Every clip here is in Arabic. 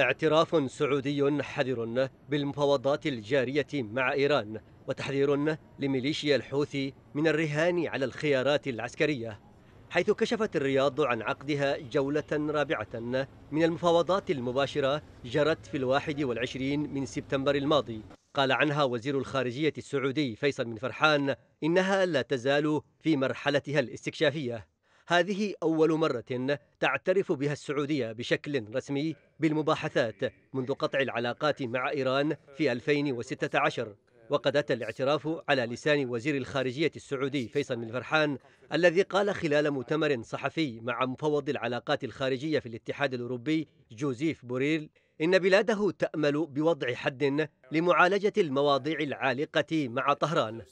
اعتراف سعودي حذر بالمفاوضات الجارية مع إيران وتحذير لميليشيا الحوثي من الرهان على الخيارات العسكرية حيث كشفت الرياض عن عقدها جولة رابعة من المفاوضات المباشرة جرت في الواحد والعشرين من سبتمبر الماضي قال عنها وزير الخارجية السعودي فيصل بن فرحان إنها لا تزال في مرحلتها الاستكشافية هذه أول مرة تعترف بها السعودية بشكل رسمي بالمباحثات منذ قطع العلاقات مع إيران في 2016 وقد أتى الاعتراف على لسان وزير الخارجية السعودي فيصل بن فرحان الذي قال خلال مؤتمر صحفي مع مفوض العلاقات الخارجية في الاتحاد الأوروبي جوزيف بوريل إن بلاده تأمل بوضع حد لمعالجة المواضيع العالقة مع طهران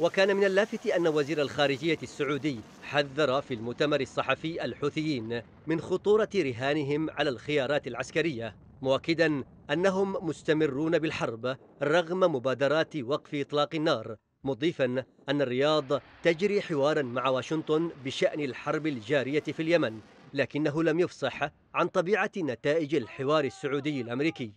وكان من اللافت أن وزير الخارجية السعودي حذر في المؤتمر الصحفي الحوثيين من خطورة رهانهم على الخيارات العسكرية مؤكدا أنهم مستمرون بالحرب رغم مبادرات وقف إطلاق النار مضيفا أن الرياض تجري حوارا مع واشنطن بشأن الحرب الجارية في اليمن لكنه لم يفصح عن طبيعة نتائج الحوار السعودي الأمريكي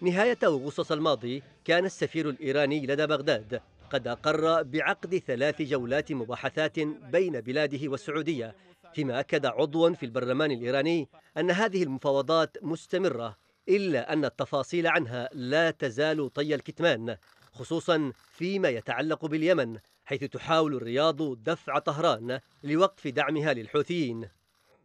نهاية أغسطس الماضي كان السفير الإيراني لدى بغداد قد أقر بعقد ثلاث جولات مباحثات بين بلاده والسعودية فيما أكد عضو في البرلمان الإيراني أن هذه المفاوضات مستمرة إلا أن التفاصيل عنها لا تزال طي الكتمان خصوصا فيما يتعلق باليمن حيث تحاول الرياض دفع طهران لوقف دعمها للحوثيين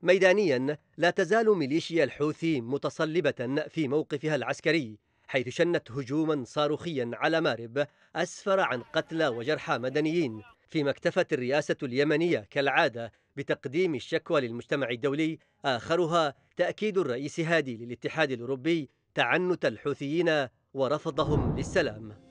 ميدانيا لا تزال ميليشيا الحوثي متصلبة في موقفها العسكري حيث شنت هجوما صاروخيا على مارب أسفر عن قتلى وجرحى مدنيين فيما اكتفت الرئاسة اليمنية كالعادة بتقديم الشكوى للمجتمع الدولي آخرها تأكيد الرئيس هادي للاتحاد الأوروبي تعنت الحوثيين ورفضهم للسلام